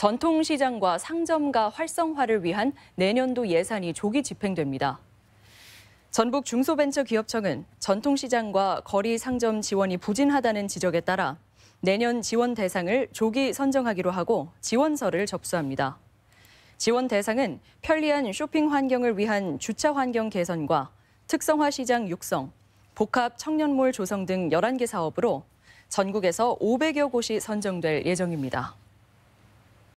전통시장과 상점가 활성화를 위한 내년도 예산이 조기 집행됩니다. 전북 중소벤처기업청은 전통시장과 거리 상점 지원이 부진하다는 지적에 따라 내년 지원 대상을 조기 선정하기로 하고 지원서를 접수합니다. 지원 대상은 편리한 쇼핑 환경을 위한 주차 환경 개선과 특성화 시장 육성, 복합 청년몰 조성 등 11개 사업으로 전국에서 500여 곳이 선정될 예정입니다.